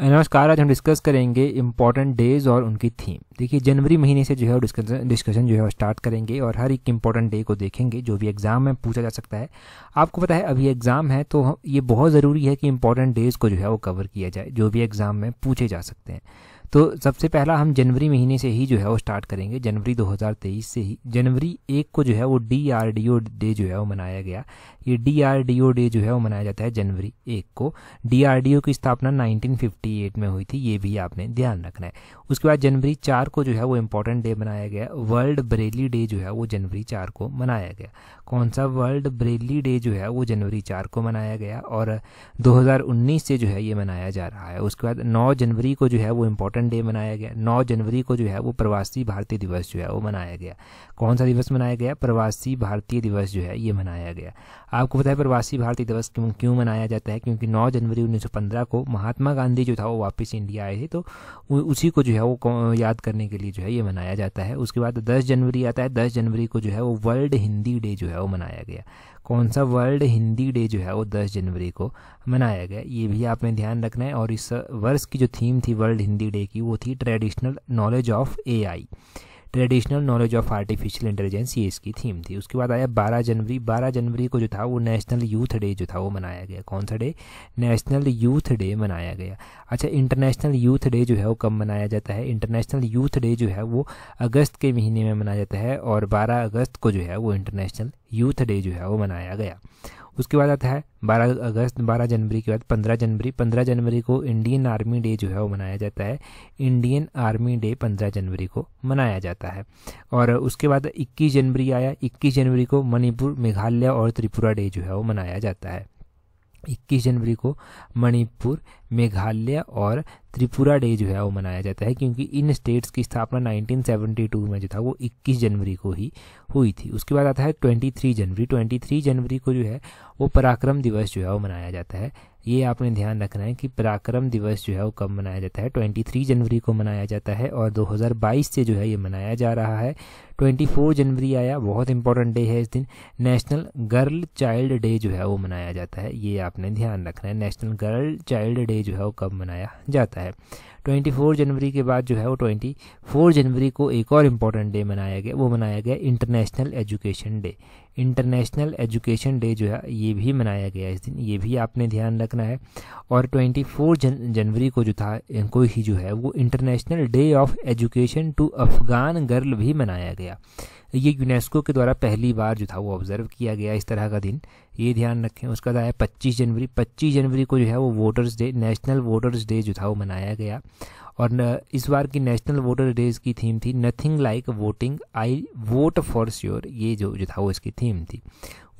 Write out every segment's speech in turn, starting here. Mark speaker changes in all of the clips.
Speaker 1: नमस्कार आज हम डिस्कस करेंगे इम्पॉर्टेंट डेज और उनकी थीम देखिए जनवरी महीने से जो है डिस्कशन जो है स्टार्ट करेंगे और हर एक इम्पॉर्टेंट डे को देखेंगे जो भी एग्ज़ाम में पूछा जा सकता है आपको पता है अभी एग्ज़ाम है तो ये बहुत ज़रूरी है कि इम्पॉर्टेंट डेज को जो है वो कवर किया जाए जो भी एग्ज़ाम में पूछे जा सकते हैं तो सबसे पहला हम जनवरी महीने से ही जो है वो स्टार्ट करेंगे जनवरी 2023 से ही जनवरी एक को जो है वो D R D O day जो है वो मनाया गया ये D R D O day जो है वो मनाया जाता है जनवरी एक को डी आर डी ओ की स्थापना 1958 में हुई थी ये भी आपने ध्यान रखना है उसके बाद जनवरी चार को जो है वो इम्पोर्टेंट डे मनाया गया वर्ल्ड ब्रेली डे जो है वो जनवरी चार को मनाया गया कौन सा वर्ल्ड ब्रेली डे जो है वो जनवरी चार को मनाया गया और दो से जो है ये मनाया जा रहा है उसके बाद नौ जनवरी को जो है वो इम्पोर्टेंट वेटरन डे मनाया गया नौ जनवरी को जो है वो प्रवासी भारतीय दिवस जो है वो मनाया गया कौन सा दिवस मनाया गया प्रवासी भारतीय दिवस जो है ये मनाया गया आपको पता है प्रवासी भारतीय दिवस क्यों क्यों मनाया जाता है क्योंकि नौ जनवरी 1915 को महात्मा गांधी जो था वो वापस इंडिया आए थे तो उसी को जो है वो याद करने के लिए जो है ये मनाया जाता है उसके बाद दस जनवरी आता है दस जनवरी को जो है वो वर्ल्ड हिंदी डे जो है वो मनाया गया कौन सा वर्ल्ड हिंदी डे जो है वो 10 जनवरी को मनाया गया ये भी आपने ध्यान रखना है और इस वर्ष की जो थीम थी वर्ल्ड हिंदी डे की वो थी traditional knowledge of AI traditional knowledge of artificial intelligence ये इसकी थीम थी उसके बाद आया बारह जनवरी बारह जनवरी को जो था वो नेशनल यूथ डे जो था वो मनाया गया कौन सा डे नेशनल यूथ डे मनाया गया अच्छा इंटरनेशनल यूथ डे जो है वो कब मनाया जाता है इंटरनेशनल यूथ डे जो है वो अगस्त के महीने में मनाया जाता है और बारह अगस्त को जो है वो इंटरनेशनल यूथ डे जो है वो मनाया गया उसके बाद आता है 12 अगस्त 12 जनवरी के बाद 15 जनवरी 15 जनवरी को इंडियन आर्मी डे जो है वो मनाया जाता है इंडियन आर्मी डे 15 जनवरी को मनाया जाता है और उसके बाद 21 जनवरी आया 21 जनवरी को मणिपुर मेघालय और त्रिपुरा डे जो है वो मनाया जाता है इक्कीस जनवरी को मणिपुर मेघालय और त्रिपुरा डे जो है वो मनाया जाता है क्योंकि इन स्टेट्स की स्थापना 1972 में जो था वो 21 जनवरी को ही हुई थी उसके बाद आता है 23 जनवरी 23 जनवरी को जो है वो पराक्रम दिवस जो है वो मनाया जाता है ये आपने ध्यान रखना है कि पराक्रम दिवस जो है वो कब मनाया जाता है 23 जनवरी को मनाया जाता है और 2022 से जो है ये मनाया जा रहा है 24 जनवरी आया बहुत इंपॉर्टेंट डे है इस दिन नेशनल गर्ल चाइल्ड डे जो है वो मनाया जाता है ये आपने ध्यान रखना है नेशनल गर्ल चाइल्ड डे जो है वो कब मनाया जाता है 24 जनवरी के बाद जो है वो 24 जनवरी को एक और इम्पॉर्टेंट डे मनाया गया वो मनाया गया international education day international education day जो है ये भी मनाया गया इस दिन ये भी आपने ध्यान रखना है और ट्वेंटी फोर जन, जनवरी को जो था इनको ही जो है वो international day of education to Afghan girl भी मनाया गया ये यूनेस्को के द्वारा पहली बार जो था वो ऑब्जर्व किया गया इस तरह का दिन ये ध्यान रखें उसका आया पच्चीस जनवरी पच्चीस जनवरी को जो है वो voters day national voters day जो था वो मनाया गया और न, इस बार की नेशनल वोटर डेज की थीम थी nothing like voting I vote for sure ये जो जो था वो इसकी थीम थी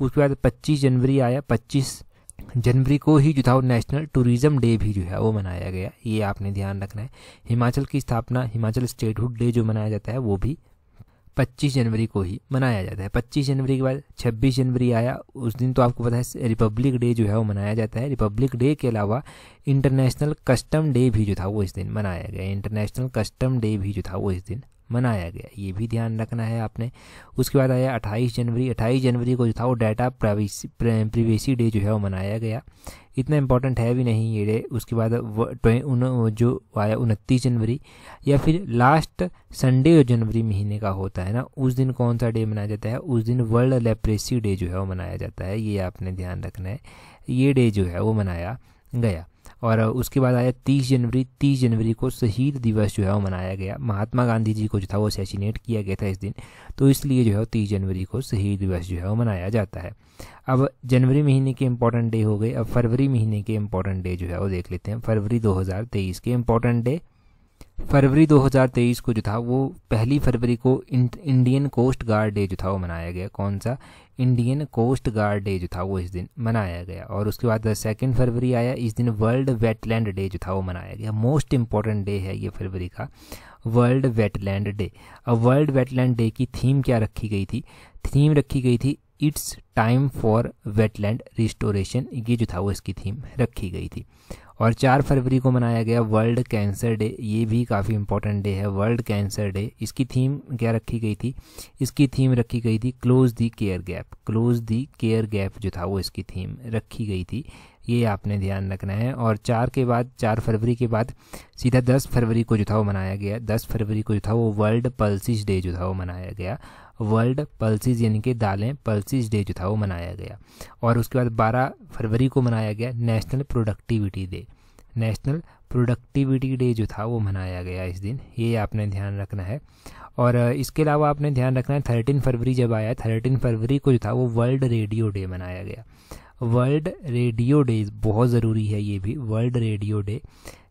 Speaker 1: उसके बाद पच्चीस जनवरी आया पच्चीस जनवरी को ही जो था वो नेशनल टूरिज्म डे भी जो है वो मनाया गया ये आपने ध्यान रखना है हिमाचल की स्थापना हिमाचल स्टेटहुड डे जो मनाया जाता है वो भी 25 जनवरी को ही मनाया जाता है 25 जनवरी के बाद 26 जनवरी आया उस दिन तो आपको पता है रिपब्लिक डे जो है वो मनाया जाता है रिपब्लिक डे के अलावा इंटरनेशनल कस्टम डे भी जो था वो इस दिन मनाया गया इंटरनेशनल कस्टम डे भी जो था वो इस दिन मनाया गया ये भी ध्यान रखना है आपने उसके बाद आया 28 जनवरी 28 जनवरी को जो था वो डाटा प्राइवेसी डे जो है वो मनाया गया इतना इम्पोर्टेंट है भी नहीं ये डे उसके बाद जो आया उनतीस जनवरी या फिर लास्ट संडे जनवरी महीने का होता है ना उस दिन कौन सा डे मनाया जाता है उस दिन वर्ल्ड लेप्रेसी डे जो है वो मनाया जाता है ये आपने ध्यान रखना है ये डे जो है वो मनाया गया और उसके बाद आया तीस जनवरी तीस जनवरी को शहीद दिवस जो है वो मनाया गया महात्मा गांधी जी को जो था वो असैसिनेट किया गया था इस दिन तो इसलिए जो है तीस जनवरी को शहीद दिवस जो है वो मनाया जाता है अब जनवरी महीने के इंपॉर्टेंट डे हो गए अब फरवरी महीने के इम्पॉर्टेंट डे जो है वो देख लेते हैं फरवरी दो के इंपॉर्टेंट डे फरवरी 2023 को जो था वो पहली फरवरी को इंडियन कोस्ट गार्ड डे जो था वो मनाया गया कौन सा इंडियन कोस्ट गार्ड डे जो था वो इस दिन मनाया गया और उसके बाद सेकेंड फरवरी आया इस दिन वर्ल्ड वेटलैंड डे जो था वो मनाया गया मोस्ट इम्पॉर्टेंट डे है ये फरवरी का वर्ल्ड वेटलैंड डे अब वर्ल्ड वेटलैंड डे की थीम क्या रखी गई थी थीम रखी गई थी it's time for wetland restoration ये जो था वो इसकी थीम रखी गई थी और चार फरवरी को मनाया गया वर्ल्ड कैंसर डे ये भी काफ़ी इंपॉर्टेंट डे है वर्ल्ड कैंसर डे इसकी थीम क्या रखी गई थी इसकी थीम रखी गई थी close the care gap close the care gap जो था वो इसकी थीम रखी गई थी ये आपने ध्यान रखना है और चार के बाद चार फरवरी के बाद सीधा दस फरवरी को जो था वो मनाया गया दस फरवरी को जो था वो वर्ल्ड पल्सिस डे जो था वो मनाया गया वर्ल्ड पल्सिस यानी कि दालें पल्सिस डे जो था वो मनाया गया और उसके बाद 12 फरवरी को मनाया गया national productivity day national productivity day जो था वो मनाया गया इस दिन ये आपने ध्यान रखना है और इसके अलावा आपने ध्यान रखना है थर्टीन फरवरी जब आया थर्टीन फरवरी को जो था वो वर्ल्ड रेडियो डे मनाया गया वर्ल्ड रेडियो डे बहुत ज़रूरी है ये भी वर्ल्ड रेडियो डे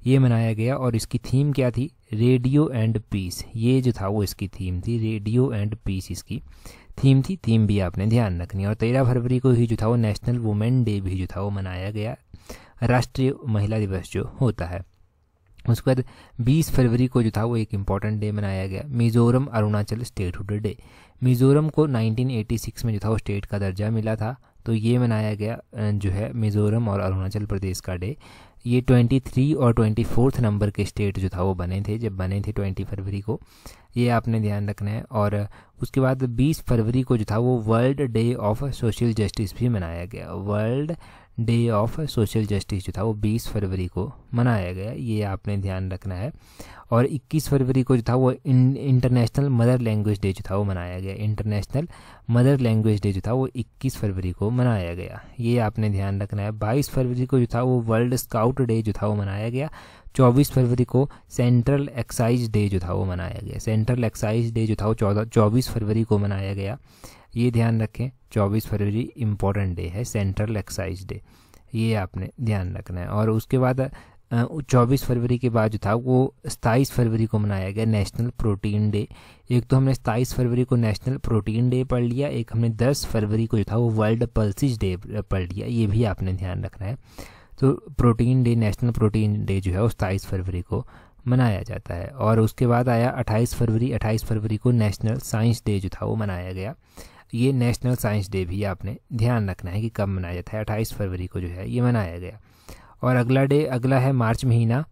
Speaker 1: ये मनाया गया और इसकी थीम क्या थी रेडियो एंड पीस ये जो था वो इसकी थीम थी रेडियो एंड पीस इसकी थीम थी थीम भी आपने ध्यान रखनी और तेरह फरवरी को ही जो था वो नेशनल वुमेन डे भी जो था वो मनाया गया राष्ट्रीय महिला दिवस जो होता है उसके बाद बीस फरवरी को जो था वो एक इम्पॉर्टेंट डे मनाया गया मिज़ोरम अरुणाचल स्टेटहुड डे मिज़ोरम को 1986 में जो था वो स्टेट का दर्जा मिला था तो ये मनाया गया जो है मिज़ोरम और अरुणाचल प्रदेश का डे ये 23 और 24 नंबर के स्टेट जो था वो बने थे जब बने थे 20 फरवरी को ये आपने ध्यान रखना है और उसके बाद 20 फरवरी को जो था वो world day of social justice भी मनाया गया world day of social justice जो था वो 20 फरवरी को मनाया गया ये आपने ध्यान रखना है और 21 फरवरी को जो था वो इंटरनेशनल मदर लैंग्वेज डे जो था वो मनाया गया इंटरनेशनल मदर लैंग्वेज डे जो था वो 21 फरवरी को मनाया गया ये आपने ध्यान रखना है 22 फरवरी को जो था वो वर्ल्ड स्काउट डे जो था वो मनाया गया 24 फरवरी को सेंट्रल एक्साइज डे जो था वो मनाया गया सेंट्रल एक्साइज डे जो था वो चौदह चौबीस फरवरी को मनाया गया ये ध्यान रखें चौबीस फरवरी इम्पोर्टेंट डे है सेंट्रल एक्साइज डे ये आपने ध्यान रखना है और उसके बाद चौबीस फरवरी के बाद जो था वो सताईस फरवरी को मनाया गया नेशनल प्रोटीन डे एक तो हमने सताईस फरवरी को नेशनल प्रोटीन डे पढ़ लिया एक हमने दस फरवरी को जो था वो वर्ल्ड पल्सिस डे पढ़ लिया ये भी आपने ध्यान रखना है तो protein day national protein day जो है वो सताईस फरवरी को मनाया जाता है और उसके बाद आया अट्ठाईस फरवरी अट्ठाईस फरवरी को नेशनल साइंस डे जो था वो मनाया गया तो ये नेशनल साइंस डे भी आपने ध्यान रखना है कि कब मनाया जाता है अट्ठाईस फरवरी को जो है ये मनाया गया और अगला डे अगला है मार्च महीना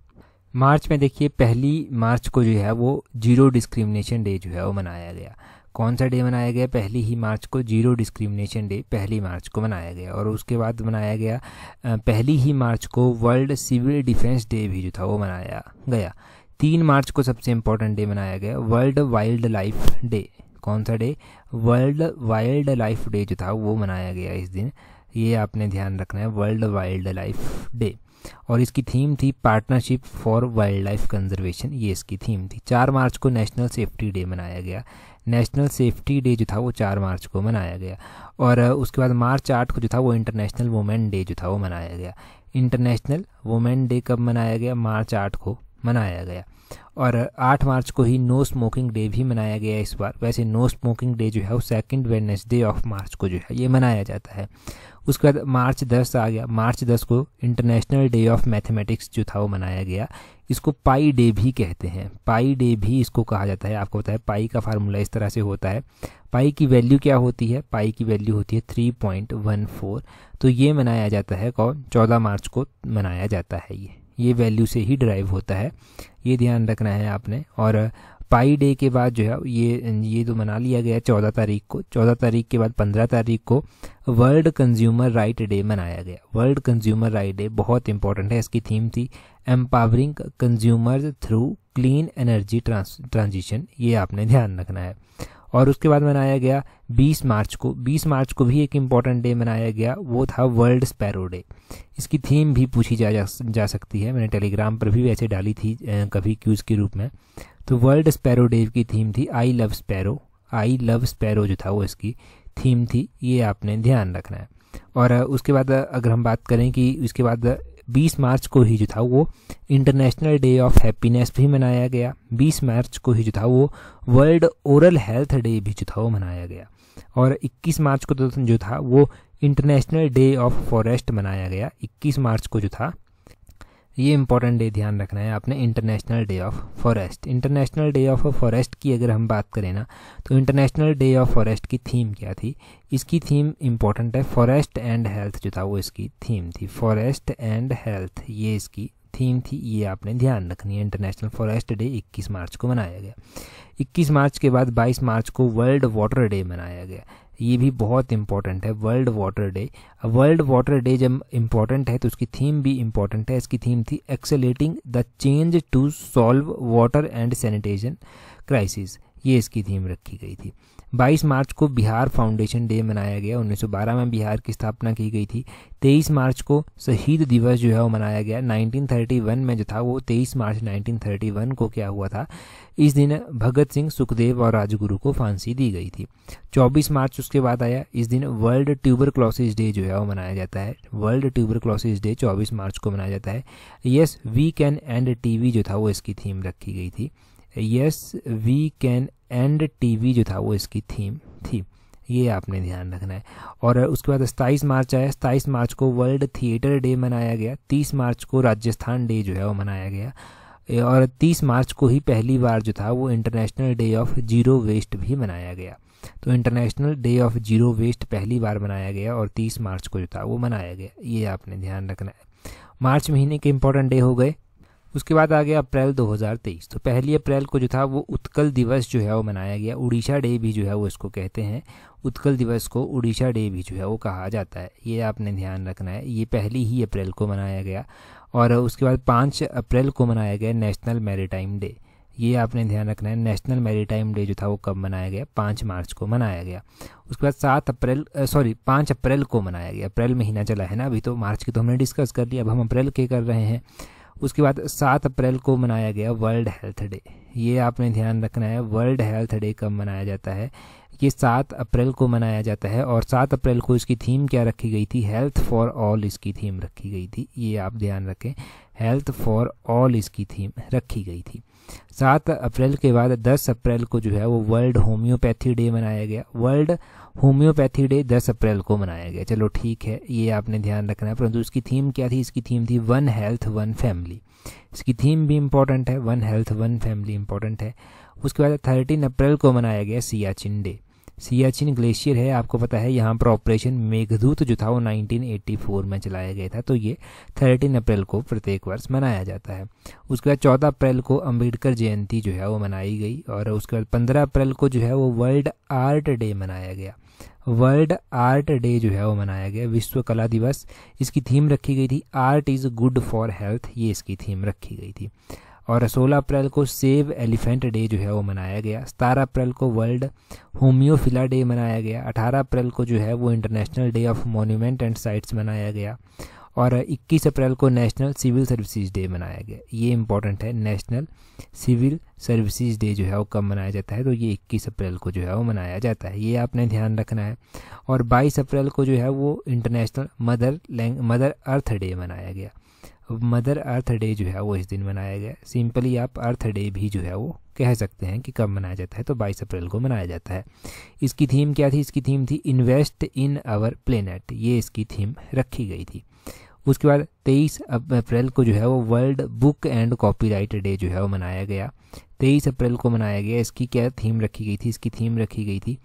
Speaker 1: मार्च में देखिए पहली मार्च को जो है वो जीरो डिस्क्रिमिनेशन डे जो है वो मनाया गया कौन सा डे मनाया गया पहली ही मार्च को जीरो डिस्क्रिमिनेशन डे पहली मार्च को मनाया गया और उसके बाद मनाया गया पहली ही मार्च को वर्ल्ड सिविल डिफेंस डे भी जो था वो मनाया गया तीन मार्च को सबसे इम्पोर्टेंट डे मनाया गया वर्ल्ड वाइल्ड लाइफ डे कौन सा day world wildlife day जो था वो मनाया गया इस दिन ये आपने ध्यान रखना है वर्ल्ड वाइल्ड लाइफ डे और इसकी थीम थी partnership for wildlife conservation ये इसकी थीम थी चार मार्च को नेशनल सेफ्टी डे मनाया गया नेशनल सेफ्टी डे जो था वो चार मार्च को मनाया गया और उसके बाद मार्च आठ को जो था वो इंटरनेशनल वुमेन डे जो था वो मनाया गया इंटरनेशनल वुमेन डे कब मनाया गया मार्च आठ को मनाया गया और 8 मार्च को ही नो स्मोकिंग डे भी मनाया गया इस बार वैसे नो स्मोकिंग डे जो है वो सेकेंड वेडनेसडे ऑफ मार्च को जो है ये मनाया जाता है उसके बाद मार्च 10 आ गया मार्च 10 को इंटरनेशनल डे ऑफ मैथमेटिक्स जो था वो मनाया गया इसको पाई डे भी कहते हैं पाई डे भी इसको कहा जाता है आपको पता है पाई का फार्मूला इस तरह से होता है पाई की वैल्यू क्या होती है पाई की वैल्यू होती है थ्री पॉइंट वन फोर तो ये मनाया जाता है कौन चौदह मार्च को मनाया जाता है ये ये वैल्यू से ही ड्राइव होता है ये ध्यान रखना है आपने और पाई डे के बाद जो है ये ये तो मना लिया गया चौदह तारीख को चौदह तारीख के बाद पंद्रह तारीख को वर्ल्ड कंज्यूमर राइट डे मनाया गया वर्ल्ड कंज्यूमर राइट डे बहुत इंपॉर्टेंट है इसकी थीम थी empowering consumer through clean energy trans transition ये आपने ध्यान रखना है और उसके बाद मनाया गया 20 मार्च को 20 मार्च को भी एक इम्पॉर्टेंट डे मनाया गया वो था वर्ल्ड स्पैरो डे इसकी थीम भी पूछी जा जा, सकती है मैंने टेलीग्राम पर भी वैसे डाली थी कभी क्यूज़ के रूप में तो वर्ल्ड स्पैरो डे की थीम थी I love sparrow I love sparrow जो था वो इसकी थीम थी ये आपने ध्यान रखना है और उसके बाद अगर हम बात करें कि इसके बाद 20 मार्च को ही जो था वो इंटरनेशनल डे ऑफ हैप्पीनेस भी मनाया गया 20 मार्च को ही जो था वो वर्ल्ड ओरल हेल्थ डे भी जो था वो मनाया गया और 21 मार्च को तो जो था वो इंटरनेशनल डे ऑफ फॉरेस्ट मनाया गया 21 मार्च को जो था ये इंपॉर्टेंट डे ध्यान रखना है आपने international day of forest international day of forest की अगर हम बात करें ना तो इंटरनेशनल डे ऑफ फॉरेस्ट की थीम क्या थी इसकी थीम इंपॉर्टेंट है फॉरेस्ट एंड हेल्थ जो था वो इसकी थीम थी फॉरेस्ट एंड हेल्थ ये इसकी थीम थी ये आपने ध्यान रखनी है इंटरनेशनल फॉरेस्ट डे 21 मार्च को मनाया गया 21 मार्च के बाद 22 मार्च को वर्ल्ड वाटर डे मनाया गया ये भी बहुत इंपॉर्टेंट है world water day world water day जब इम्पॉर्टेंट है तो उसकी थीम भी इम्पॉर्टेंट है इसकी थीम थी accelerating the change to solve water and sanitation crisis ये इसकी थीम रखी गई थी 22 मार्च को बिहार फाउंडेशन डे मनाया गया 1912 में बिहार की स्थापना की गई थी 23 मार्च को शहीद दिवस जो है वो मनाया गया 1931 में जो था वो 23 मार्च 1931 को क्या हुआ था इस दिन भगत सिंह सुखदेव और राजगुरु को फांसी दी गई थी 24 मार्च उसके बाद आया इस दिन वर्ल्ड ट्यूबर क्लॉसिस डे जो है वो मनाया जाता है वर्ल्ड ट्यूबर क्लॉसिस डे 24 मार्च को मनाया जाता है yes we can end TB जो था वो इसकी थीम रखी गई थी yes we can end TB जो था वो इसकी थीम थी ये आपने ध्यान रखना है और उसके बाद सताईस मार्च आया सताईस मार्च को वर्ल्ड थिएटर डे मनाया गया तीस मार्च को राजस्थान डे जो है वो मनाया गया और तीस मार्च को ही पहली बार जो था वो international day of zero waste भी मनाया गया तो international day of zero waste पहली बार मनाया गया और तीस मार्च को जो था वो मनाया गया ये आपने ध्यान रखना है मार्च महीने के इंपॉर्टेंट डे हो गए उसके बाद आ गया अप्रैल 2023 तो पहली अप्रैल को जो था वो उत्कल दिवस जो है वो मनाया गया उड़ीसा डे भी जो है वो इसको कहते हैं उत्कल दिवस को उड़ीसा डे भी जो है वो कहा जाता है ये आपने ध्यान रखना है ये पहली ही अप्रैल को मनाया गया और उसके बाद पाँच अप्रैल को मनाया गया नेशनल मेरी डे ये आपने ध्यान रखना है नेशनल मेरी डे जो था वो कब मनाया गया पाँच मार्च को मनाया गया उसके बाद सात अप्रैल सॉरी पाँच अप्रैल को मनाया गया अप्रैल महीना चला है ना अभी तो मार्च की तो हमने डिस्कस कर लिया अब हम अप्रैल के कर रहे हैं उसके बाद सात अप्रैल को मनाया गया वर्ल्ड हेल्थ डे ये आपने ध्यान रखना है वर्ल्ड हेल्थ डे कब मनाया जाता है ये सात अप्रैल को मनाया जाता है और सात अप्रैल को इसकी थीम क्या रखी गई थी हेल्थ फॉर ऑल इसकी थीम रखी गई थी ये आप ध्यान रखें हेल्थ फॉर ऑल इसकी थीम रखी गई थी सात अप्रैल के बाद दस अप्रैल को जो है वो वर्ल्ड होम्योपैथी डे मनाया गया वर्ल्ड होम्योपैथी डे 10 अप्रैल को मनाया गया चलो ठीक है ये आपने ध्यान रखना है परंतु इसकी थीम क्या थी इसकी थीम थी वन हेल्थ वन फैमिली इसकी थीम भी इम्पोर्टेंट है one health one family important है उसके बाद थर्टीन अप्रैल को मनाया गया सियाचिन डे सियाचिन ग्लेशियर है आपको पता है यहाँ पर ऑपरेशन मेघदूत जो था वो 1984 में चलाया गया था तो ये 13 अप्रैल को प्रत्येक वर्ष मनाया जाता है उसके बाद 14 अप्रैल को अंबेडकर जयंती जो है वो मनाई गई और उसके बाद 15 अप्रैल को जो है वो वर्ल्ड आर्ट डे मनाया गया वर्ल्ड आर्ट डे जो है वो मनाया गया विश्व कला दिवस इसकी थीम रखी गई थी art is good for health ये इसकी थीम रखी गई थी और 16 अप्रैल को सेव एलिफेंट डे जो है वो मनाया गया सतारह अप्रैल को वर्ल्ड होम्योफिला डे मनाया गया 18 अप्रैल को जो है वो international day of monument and sites मनाया गया और 21 अप्रैल को नेशनल सिविल सर्विसेज डे मनाया गया ये इंपॉर्टेंट है नेशनल सिविल सर्विसेज डे जो है वो कब मनाया जाता है तो ये 21 अप्रैल को जो है वो मनाया जाता है ये आपने ध्यान रखना है और 22 अप्रैल को जो है वो international mother lang mother earth day मनाया गया मदर अर्थ डे जो है वो इस दिन मनाया गया सिंपली आप अर्थ डे भी जो है वो कह सकते हैं कि कब मनाया जाता है तो 22 अप्रैल को मनाया जाता है इसकी थीम क्या थी इसकी थीम थी इन्वेस्ट इन आवर प्लेनेट ये इसकी थीम रखी गई थी उसके बाद 23 अप्रैल को जो है वो world book and copyright day जो है वो मनाया गया 23 अप्रैल को मनाया गया इसकी क्या थीम रखी गई थी इसकी थीम रखी गई थी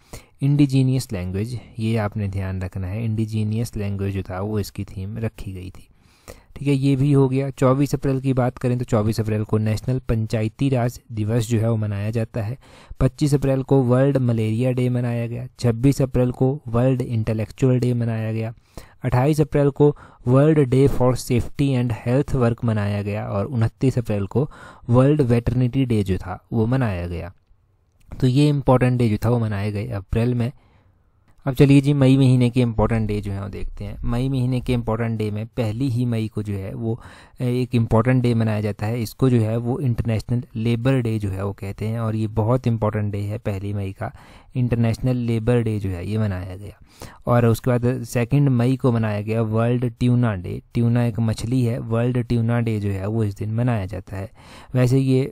Speaker 1: इंडिजीनियस लैंग्वेज ये आपने ध्यान रखना है इंडिजीनियस लैंग्वेज जो था वो इसकी थीम रखी गई थी ठीक है ये भी हो गया 24 अप्रैल की बात करें तो 24 अप्रैल को नेशनल पंचायती राज दिवस जो है वो मनाया जाता है 25 अप्रैल को वर्ल्ड मलेरिया डे मनाया गया 26 अप्रैल को वर्ल्ड इंटेलेक्चुअल डे मनाया गया 28 अप्रैल को world day for safety and health work मनाया गया और 29 अप्रैल को वर्ल्ड वेटर्निटी डे जो था वो मनाया गया तो ये इम्पोर्टेंट डे जो था वो मनाया गया अप्रैल में अब चलिए जी मई महीने के इम्पॉर्टेंट डे जो है वो देखते हैं मई महीने के इम्पॉर्टेंट डे में पहली ही मई को जो है वो एक इम्पॉर्टेंट डे मनाया जाता है इसको जो है वो इंटरनेशनल लेबर डे जो है वो कहते हैं और ये बहुत इंपॉर्टेंट डे है पहली मई का इंटरनेशनल लेबर डे जो है ये मनाया गया और उसके बाद सेकेंड मई को मनाया गया वर्ल्ड ट्यूना डे ट्यूना एक मछली है वर्ल्ड ट्यूना डे जो है वो इस दिन मनाया जाता है वैसे ये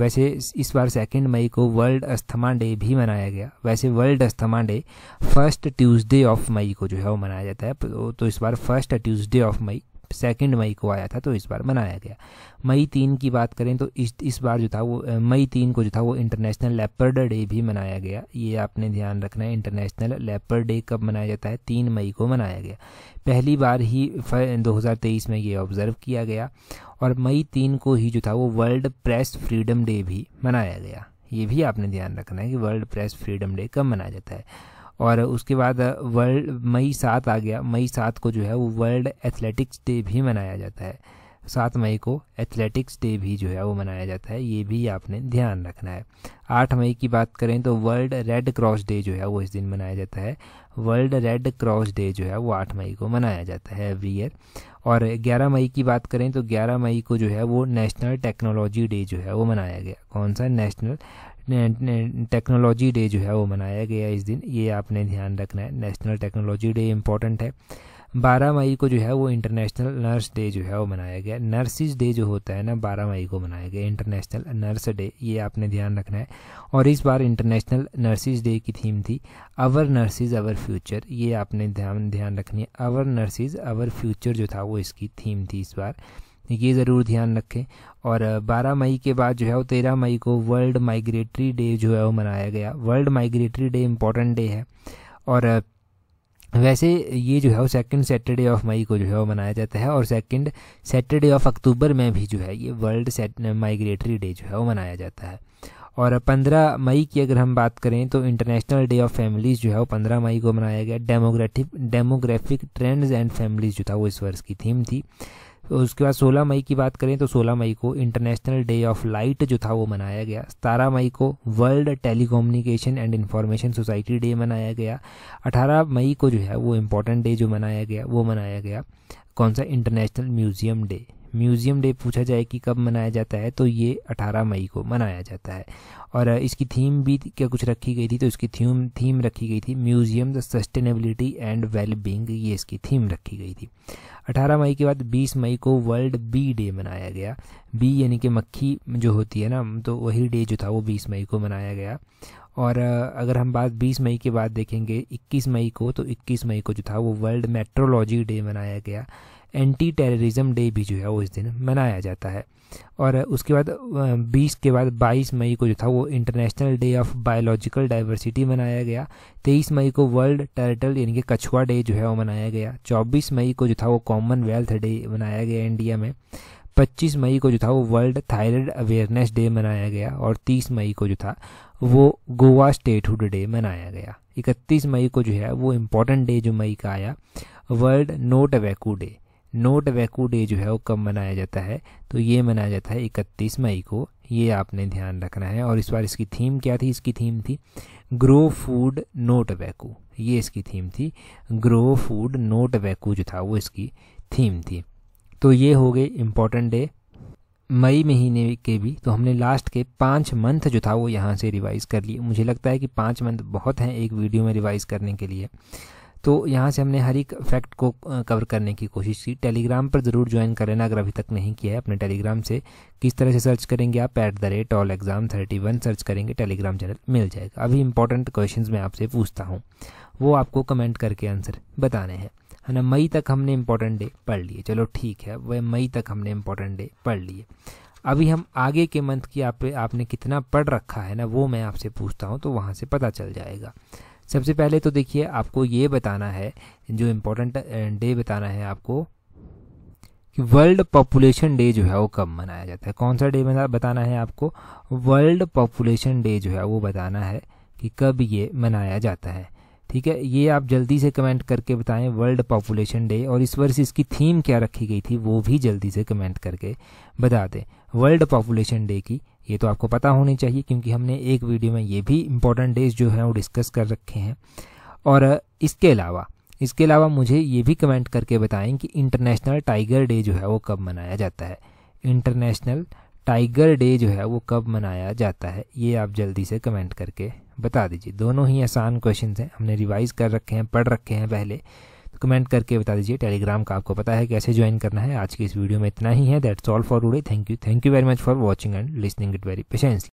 Speaker 1: वैसे इस बार सेकेंड मई को वर्ल्ड अस्थमा डे भी मनाया गया वैसे world asthma day first Tuesday of May को जो है वो मनाया जाता है तो, तो इस बार first Tuesday of May second मई को आया था तो इस बार मनाया गया मई तीन की बात करें तो इस इस बार जो था वो मई तीन को जो था वो इंटरनेशनल लेपर्ड डे भी मनाया गया ये आपने ध्यान रखना है इंटरनेशनल लेपर्ड डे कब मनाया जाता है तीन मई को मनाया गया पहली बार ही 2023 में ये ऑब्जर्व किया गया और मई तीन को ही जो था वो वर्ल्ड प्रेस फ्रीडम डे भी मनाया गया ये भी आपने ध्यान रखना है कि वर्ल्ड प्रेस फ्रीडम डे कब मनाया जाता है और उसके बाद वर्ल्ड मई सात आ गया मई सात को जो है वो वर्ल्ड एथलेटिक्स डे भी मनाया जाता है सात मई को एथलेटिक्स डे भी जो है वो मनाया जाता है ये भी आपने ध्यान रखना है आठ मई की बात करें तो वर्ल्ड रेड क्रॉस डे जो है वो इस दिन मनाया जाता है वर्ल्ड रेड क्रॉस डे जो है वो आठ मई को मनाया जाता है एवरी ईयर और ग्यारह मई की बात करें तो ग्यारह मई को जो है वो नेशनल टेक्नोलॉजी डे जो है वो मनाया गया कौन सा नेशनल टेक्नोलॉजी डे जो है वो मनाया गया इस दिन ये आपने ध्यान रखना है नेशनल टेक्नोलॉजी डे इम्पॉर्टेंट है बारह मई को जो है वो इंटरनेशनल नर्स डे जो है वो मनाया गया नर्सिस डे जो होता है ना बारह मई को मनाया गया इंटरनेशनल नर्स डे ये आपने ध्यान रखना है और इस बार इंटरनेशनल नर्सिस डे की थीम थी अवर नर्सिस अवर फ्यूचर ये आपने ध्यान ध्यान रखनी है अवर नर्सिस अवर फ्यूचर जो था वो इसकी थीम थी इस बार तो ये ज़रूर ध्यान रखें और 12 मई के बाद जो है वो 13 मई को वर्ल्ड माइग्रेटरी डे जो है वो मनाया गया world migratory day important day है और वैसे ये जो है वो सेकेंड सैटरडे ऑफ मई को जो है वो मनाया जाता है और सेकेंड सैटरडे ऑफ अक्टूबर में भी जो है ये वर्ल्ड माइग्रेटरी डे जो है वो मनाया जाता है और 15 मई की अगर हम बात करें तो इंटरनेशनल डे ऑफ फैमिलीज़ जो है वो 15 मई को मनाया गया demographic demographic trends and families जो था वो इस वर्ष की थीम थी उसके बाद 16 मई की बात करें तो 16 मई को इंटरनेशनल डे ऑफ लाइट जो था वो मनाया गया सतारह मई को world telecommunication and information society day मनाया गया 18 मई को जो है वो इम्पोर्टेंट डे जो मनाया गया वो मनाया गया कौन सा international museum day museum day पूछा जाए कि कब मनाया जाता है तो ये 18 मई को मनाया जाता है और इसकी थीम भी क्या कुछ रखी गई थी तो इसकी थीम थीम रखी गई थी museum the sustainability and well being ये इसकी थीम रखी गई थी 18 मई के बाद 20 मई को वर्ल्ड बी डे मनाया गया बी यानी कि मक्खी जो होती है ना तो वही डे जो था वो बीस मई को मनाया गया और अगर हम बात 20 मई के बाद देखेंगे 21 मई को तो 21 मई को जो था वो वर्ल्ड मेट्रोलॉजी डे मनाया गया एंटी टेररिज्म डे भी जो है वो इस दिन मनाया जाता है और उसके बाद 20 के बाद 22 मई को जो था वो international day of biological diversity मनाया गया 23 मई को वर्ल्ड टर्टल यानी कि कछुआ डे जो है वो मनाया गया 24 मई को जो था वो कॉमनवेल्थ डे मनाया गया इंडिया में 25 मई को जो था वो वर्ल्ड थायराइड अवेयरनेस डे मनाया गया और 30 मई को जो था वो गोवा स्टेटहुड डे मनाया गया 31 मई को जो है वो इम्पोर्टेंट डे जो मई का आया world no tobacco day no tobacco day जो है वो कब मनाया जाता है तो ये मनाया जाता है इकतीस मई को ये आपने ध्यान रखना है और इस बार इसकी थीम क्या थी इसकी थीम थी ग्रो फूड नो टबैको ये इसकी थीम थी ग्रो फूड नो टबैको जो था वो इसकी थीम थी तो ये हो गए इम्पॉर्टेंट डे मई महीने के भी तो हमने लास्ट के पाँच मंथ जो था वो यहाँ से रिवाइज़ कर लिए मुझे लगता है कि पाँच मंथ बहुत हैं एक वीडियो में रिवाइज़ करने के लिए तो यहाँ से हमने हर एक फैक्ट को कवर करने की कोशिश की टेलीग्राम पर ज़रूर ज्वाइन कर लेना अगर अभी तक नहीं किया है अपने टेलीग्राम से किस तरह से सर्च करेंगे आप at the rate all exam thirty one search करेंगे टेलीग्राम चैनल मिल जाएगा अभी इंपॉर्टेंट क्वेश्चन मैं आपसे पूछता हूँ वो आपको कमेंट करके आंसर बताने हैं है ना मई तक हमने इम्पोर्टेंट डे पढ़ लिए चलो ठीक है वह मई तक हमने इम्पोर्टेंट डे पढ़ लिए अभी हम आगे के मंथ की आप आपने कितना पढ़ रखा है ना वो मैं आपसे पूछता हूँ तो वहाँ से पता चल जाएगा सबसे पहले तो देखिए आपको ये बताना है जो इम्पोर्टेंट डे बताना है आपको कि वर्ल्ड पॉपुलेशन डे जो है वो कब मनाया जाता है कौन सा डे बताना है आपको वर्ल्ड पॉपुलेशन डे जो है वो बताना है कि कब ये मनाया जाता है ठीक है ये आप जल्दी से कमेंट करके बताएं वर्ल्ड पॉपुलेशन डे और इस वर्ष इसकी थीम क्या रखी गई थी वो भी जल्दी से कमेंट करके बता दें वर्ल्ड पॉपुलेशन डे की ये तो आपको पता होनी चाहिए क्योंकि हमने एक वीडियो में ये भी इम्पोर्टेंट डेज जो हैं वो डिस्कस कर रखे हैं और इसके अलावा इसके अलावा मुझे ये भी कमेंट करके बताएं कि इंटरनेशनल टाइगर डे जो है वो कब मनाया जाता है इंटरनेशनल टाइगर डे जो है वो कब मनाया जाता है ये आप जल्दी से कमेंट करके बता दीजिए दोनों ही आसान क्वेश्चन हैं हमने रिवाइज़ कर रखे हैं पढ़ रखे हैं पहले कमेंट करके बता दीजिए टेलीग्राम का आपको पता है कैसे ज्वाइन करना है आज की इस वीडियो में इतना ही है that's all for today thank you thank you very much for watching and listening it very patiently